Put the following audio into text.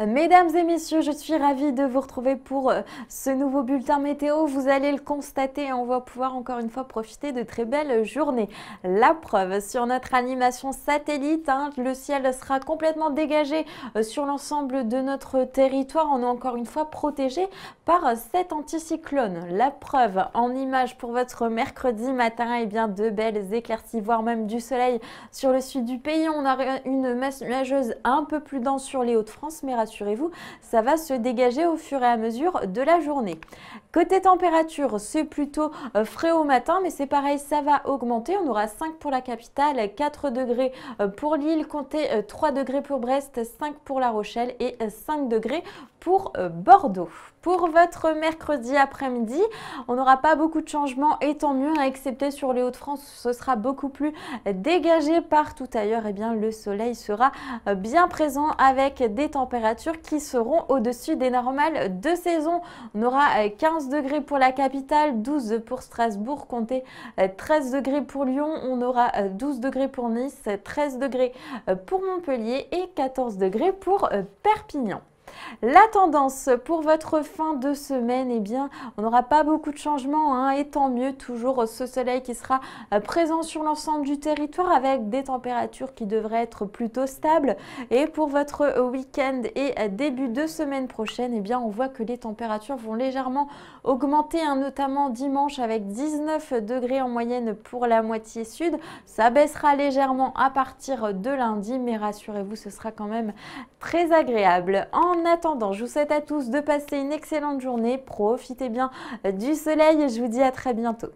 Euh, mesdames et messieurs, je suis ravie de vous retrouver pour euh, ce nouveau bulletin météo. Vous allez le constater, on va pouvoir encore une fois profiter de très belles journées. La preuve, sur notre animation satellite, hein, le ciel sera complètement dégagé euh, sur l'ensemble de notre territoire. On est encore une fois protégé par cet anticyclone. La preuve, en image pour votre mercredi matin, et eh bien de belles éclaircies, voire même du soleil sur le sud du pays. On a une masse nuageuse un peu plus dense sur les Hauts-de-France, mais rassurez-vous, ça va se dégager au fur et à mesure de la journée. Côté température, c'est plutôt euh, frais au matin, mais c'est pareil, ça va augmenter. On aura 5 pour la capitale, 4 degrés euh, pour Lille, comptez 3 euh, degrés pour Brest, 5 pour La Rochelle et 5 degrés pour Bordeaux. Pour votre mercredi après-midi, on n'aura pas beaucoup de changements et tant mieux, hein, excepté sur les Hauts-de-France, ce sera beaucoup plus dégagé partout ailleurs. Et eh bien, le soleil sera bien présent avec des températures qui seront au-dessus des normales de saison. On aura 15 euh, degrés pour la capitale, 12 pour Strasbourg, comptez 13 euh, degrés pour Lyon, on aura 12 euh, degrés pour Nice, 13 degrés pour Montpellier et 14 degrés pour Perpignan. La tendance pour votre fin de semaine, eh bien, on n'aura pas beaucoup de changements hein, et tant mieux, toujours ce soleil qui sera euh, présent sur l'ensemble du territoire avec des températures qui devraient être plutôt stables. Et pour votre week-end et euh, début de semaine prochaine, et eh bien, on voit que les températures vont légèrement augmenter, hein, notamment dimanche avec 19 degrés en moyenne pour la moitié sud. Ça baissera légèrement à partir de lundi, mais rassurez-vous, ce sera quand même très agréable. En attendant, je vous souhaite à tous de passer une excellente journée. Profitez bien du soleil et je vous dis à très bientôt.